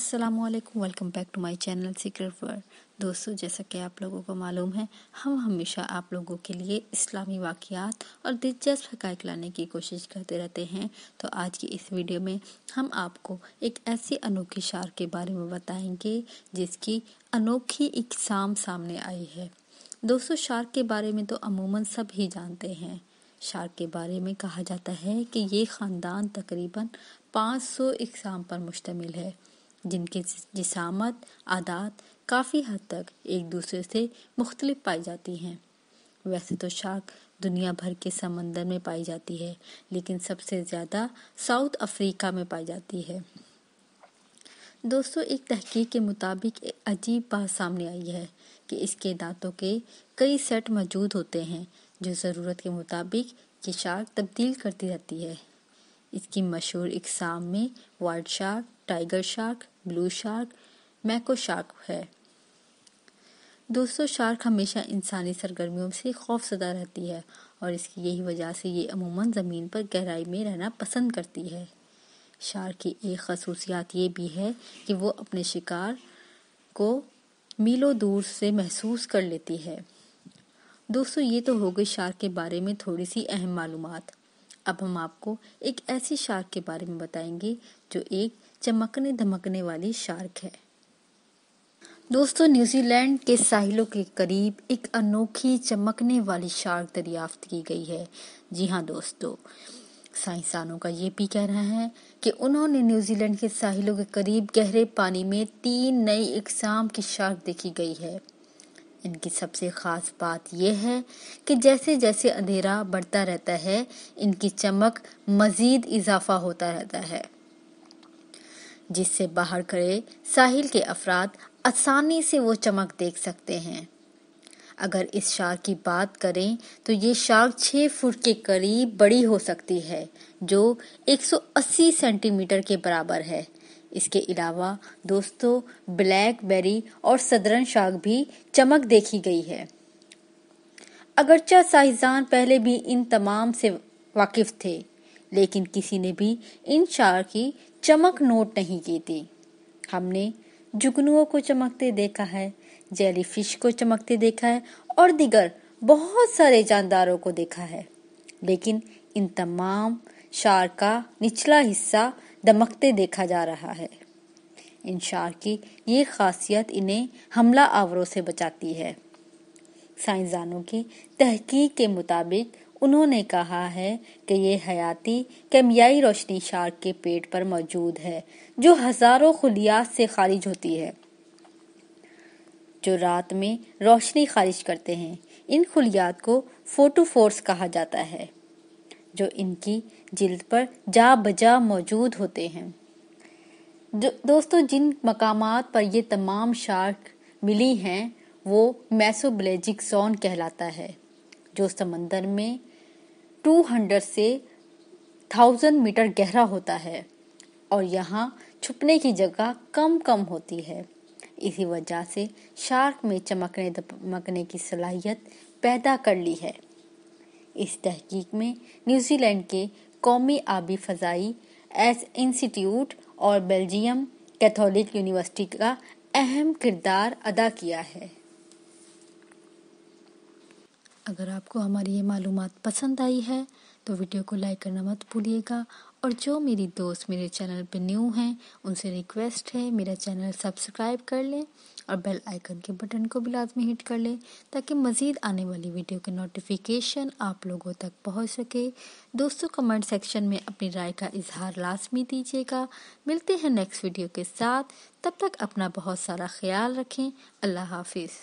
Aslam welcome back to my channel secret world दोस्तों जैसा कि आप लोगों को मालूम है हम हमेशा आप लोगों के लिए इस्लामी वाक़ात और दिलचस्प हक लाने की कोशिश करते रहते हैं तो आज की इस वीडियो में हम आपको एक ऐसी अनोखी शार के बारे में बताएंगे जिसकी अनोखी इकसाम सामने आई है दोस्तों शार के बारे में तो अमूमन सब ही जानते हैं शार्क के बारे में कहा जाता है कि ये ख़ानदान तकरीबन 500 इकसाम पर मुश्तमिल है जिनके जिसामत आदात काफ़ी हद तक एक दूसरे से मुख्तलिफ पाई जाती हैं वैसे तो शार्क दुनिया भर के समंदर में पाई जाती है लेकिन सबसे ज़्यादा साउथ अफ्रीका में पाई जाती है दोस्तों एक तहकीक के मुताबिक अजीब बात सामने आई है कि इसके दांतों के कई सेट मौजूद होते हैं जो ज़रूरत के मुताबिक ये शार्क तब्दील करती रहती है इसकी मशहूर इकसाम में white shark tiger shark blue shark mako shark है दोस्तों शार्क हमेशा इंसानी सरगर्मियों से खौफजदा रहती है और इसकी यही वजह से ये अमूमन ज़मीन पर गहराई में रहना पसंद करती है शार्क की एक खसूसियात ये भी है कि वो अपने शिकार को मीलों दूर से महसूस कर लेती है दोस्तों ये तो हो गई शार्क के बारे में थोड़ी सी अहम मालूम अब हम आपको एक ऐसी शार्क के बारे में बताएंगे जो एक चमकने धमकने वाली शार्क है दोस्तों न्यूजीलैंड के साहिलों के करीब एक अनोखी चमकने वाली शार्क दरियाफ्त की गई है जी हाँ दोस्तों साइंसदानों का ये भी कहना है कि उन्होंने न्यूजीलैंड के साहिलों के करीब गहरे पानी में तीन नई इकसाम की शार्क देखी गई है इनकी सबसे खास बात यह है कि जैसे जैसे अंधेरा बढ़ता रहता है इनकी चमक मज़ीद इजाफा होता रहता है जिससे बाहर खड़े साहिल के अफराद आसानी से वो चमक देख सकते हैं अगर इस शार्क की बात करें तो ये शार्क छह फुट के करीब बड़ी हो सकती है जो 180 सेंटीमीटर के बराबर है इसके अलावा दोस्तों ब्लैक बेरी और सदरन शार्क भी चमक देखी गई है अगरचा साहिजान पहले भी इन तमाम से वाकिफ थे लेकिन किसी ने भी इन चार की चमक नोट नहीं की थी हमने जुगनुओं को चमकते देखा है जेलीफिश को चमकते देखा है और दिगर बहुत सारे जानदारों को देखा है लेकिन इन तमाम शार का निचला हिस्सा दमकते देखा जा रहा है इन शार की ये खासियत इन्हें हमला आवरों से बचाती है साइंसदानों की तहकीक के मुताबिक उन्होंने कहा है कि ये हयाती कैमियाई रोशनी शार्क के पेट पर मौजूद है जो हजारों खुलियात से खारिज होती है जो रात में रोशनी खारिज करते हैं इन खुलियात को फोटोफोर्स कहा जाता है जो इनकी जिल्द पर जा बजा मौजूद होते हैं दोस्तों जिन मकामात पर ये तमाम शार्क मिली हैं वो मैसोब्लेजिक जोन कहलाता है जो समंदर में 200 से 1000 मीटर गहरा होता है और यहाँ छुपने की जगह कम कम होती है इसी वजह से शार्क में चमकने दमकने की सलाहियत पैदा कर ली है इस तहकीक में न्यूजीलैंड के कौमी आबी फजाई एस इंस्टीट्यूट और बेल्जियम कैथोलिक यूनिवर्सिटी का अहम किरदार अदा किया है अगर आपको हमारी ये मालूम पसंद आई है तो वीडियो को लाइक करना मत भूलिएगा और जो मेरी दोस्त मेरे चैनल पे न्यू हैं उनसे रिक्वेस्ट है मेरा चैनल सब्सक्राइब कर लें और बेल आइकन के बटन को भी लाजमी हिट कर लें ताकि मज़ीद आने वाली वीडियो के नोटिफिकेशन आप लोगों तक पहुंच सके दोस्तों कमेंट सेक्शन में अपनी राय का इजहार लाजमी दीजिएगा मिलते हैं नेक्स्ट वीडियो के साथ तब तक अपना बहुत सारा ख्याल रखें अल्लाह हाफिज़